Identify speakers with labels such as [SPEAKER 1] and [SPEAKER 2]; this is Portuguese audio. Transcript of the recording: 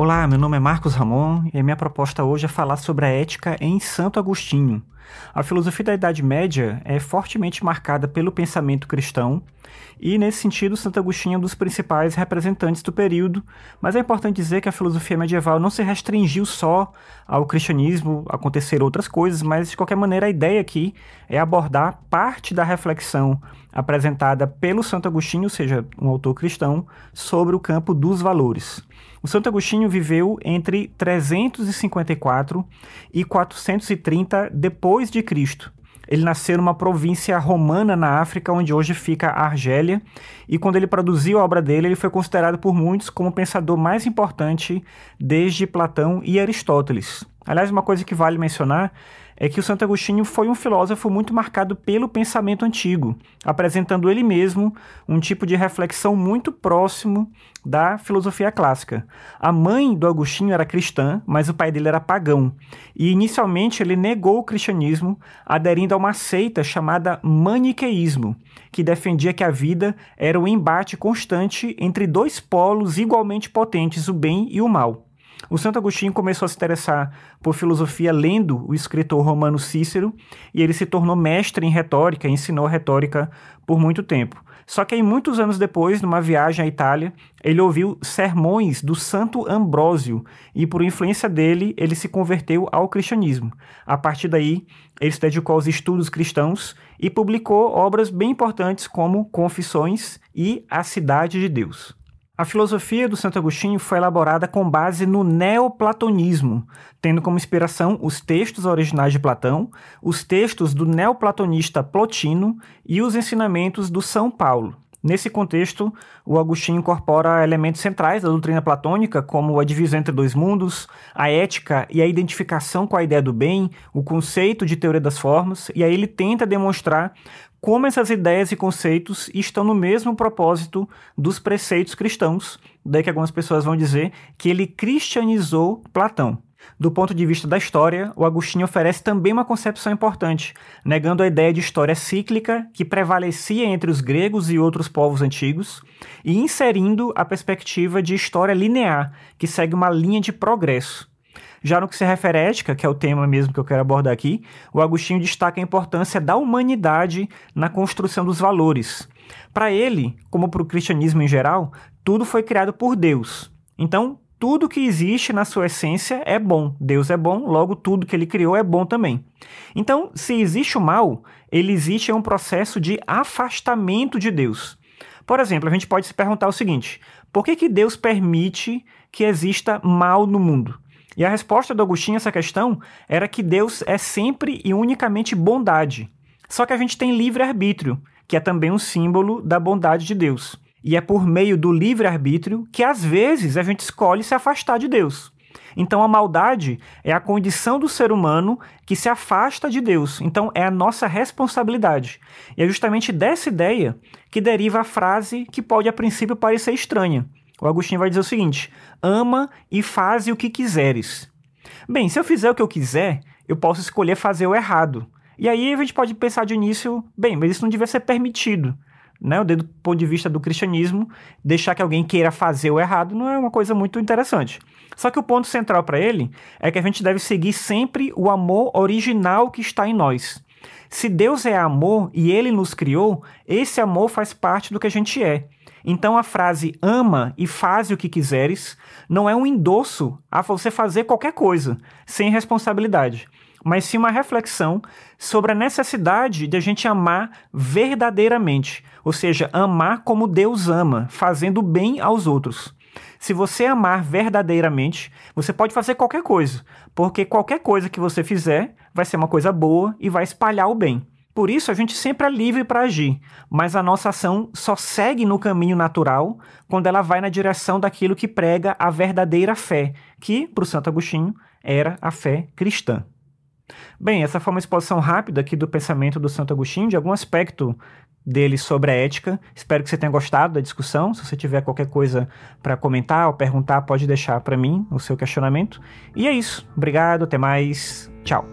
[SPEAKER 1] Olá, meu nome é Marcos Ramon e a minha proposta hoje é falar sobre a ética em Santo Agostinho, a filosofia da Idade Média é fortemente marcada pelo pensamento cristão, e nesse sentido, Santo Agostinho é um dos principais representantes do período, mas é importante dizer que a filosofia medieval não se restringiu só ao cristianismo, aconteceram outras coisas, mas de qualquer maneira a ideia aqui é abordar parte da reflexão apresentada pelo Santo Agostinho, ou seja, um autor cristão, sobre o campo dos valores. O Santo Agostinho viveu entre 354 e 430 depois depois de Cristo. Ele nasceu numa província romana na África, onde hoje fica a Argélia, e quando ele produziu a obra dele, ele foi considerado por muitos como o pensador mais importante desde Platão e Aristóteles. Aliás, uma coisa que vale mencionar é que o Santo Agostinho foi um filósofo muito marcado pelo pensamento antigo, apresentando ele mesmo um tipo de reflexão muito próximo da filosofia clássica. A mãe do Agostinho era cristã, mas o pai dele era pagão, e inicialmente ele negou o cristianismo, aderindo a uma seita chamada maniqueísmo, que defendia que a vida era um embate constante entre dois polos igualmente potentes, o bem e o mal. O Santo Agostinho começou a se interessar por filosofia lendo o escritor romano Cícero e ele se tornou mestre em retórica, ensinou retórica por muito tempo. Só que aí, muitos anos depois, numa viagem à Itália, ele ouviu sermões do Santo Ambrósio e, por influência dele, ele se converteu ao cristianismo. A partir daí, ele se dedicou aos estudos cristãos e publicou obras bem importantes como Confissões e A Cidade de Deus. A filosofia do Santo Agostinho foi elaborada com base no neoplatonismo, tendo como inspiração os textos originais de Platão, os textos do neoplatonista Plotino e os ensinamentos do São Paulo. Nesse contexto, o Agostinho incorpora elementos centrais da doutrina platônica, como a divisão entre dois mundos, a ética e a identificação com a ideia do bem, o conceito de teoria das formas, e aí ele tenta demonstrar como essas ideias e conceitos estão no mesmo propósito dos preceitos cristãos. Daí que algumas pessoas vão dizer que ele cristianizou Platão. Do ponto de vista da história, o Agostinho oferece também uma concepção importante, negando a ideia de história cíclica que prevalecia entre os gregos e outros povos antigos, e inserindo a perspectiva de história linear, que segue uma linha de progresso. Já no que se refere à ética, que é o tema mesmo que eu quero abordar aqui, o Agostinho destaca a importância da humanidade na construção dos valores. Para ele, como para o cristianismo em geral, tudo foi criado por Deus. Então, tudo que existe na sua essência é bom. Deus é bom, logo tudo que ele criou é bom também. Então, se existe o mal, ele existe em um processo de afastamento de Deus. Por exemplo, a gente pode se perguntar o seguinte: por que, que Deus permite que exista mal no mundo? E a resposta do Agostinho a essa questão era que Deus é sempre e unicamente bondade. Só que a gente tem livre-arbítrio, que é também um símbolo da bondade de Deus. E é por meio do livre-arbítrio que às vezes a gente escolhe se afastar de Deus. Então a maldade é a condição do ser humano que se afasta de Deus. Então é a nossa responsabilidade. E é justamente dessa ideia que deriva a frase que pode a princípio parecer estranha. O Agostinho vai dizer o seguinte: ama e faze o que quiseres. Bem, se eu fizer o que eu quiser, eu posso escolher fazer o errado. E aí a gente pode pensar de início, bem, mas isso não devia ser permitido né, do ponto de vista do cristianismo, deixar que alguém queira fazer o errado não é uma coisa muito interessante. Só que o ponto central para ele é que a gente deve seguir sempre o amor original que está em nós. Se Deus é amor e ele nos criou, esse amor faz parte do que a gente é. Então a frase ama e faz o que quiseres não é um endosso a você fazer qualquer coisa sem responsabilidade mas sim uma reflexão sobre a necessidade de a gente amar verdadeiramente, ou seja, amar como Deus ama, fazendo bem aos outros. Se você amar verdadeiramente, você pode fazer qualquer coisa, porque qualquer coisa que você fizer vai ser uma coisa boa e vai espalhar o bem. Por isso, a gente sempre é livre para agir, mas a nossa ação só segue no caminho natural quando ela vai na direção daquilo que prega a verdadeira fé, que, para o Santo Agostinho, era a fé cristã. Bem, essa foi uma exposição rápida aqui do pensamento do Santo Agostinho, de algum aspecto dele sobre a ética. Espero que você tenha gostado da discussão. Se você tiver qualquer coisa para comentar ou perguntar, pode deixar para mim o seu questionamento. E é isso. Obrigado, até mais. Tchau.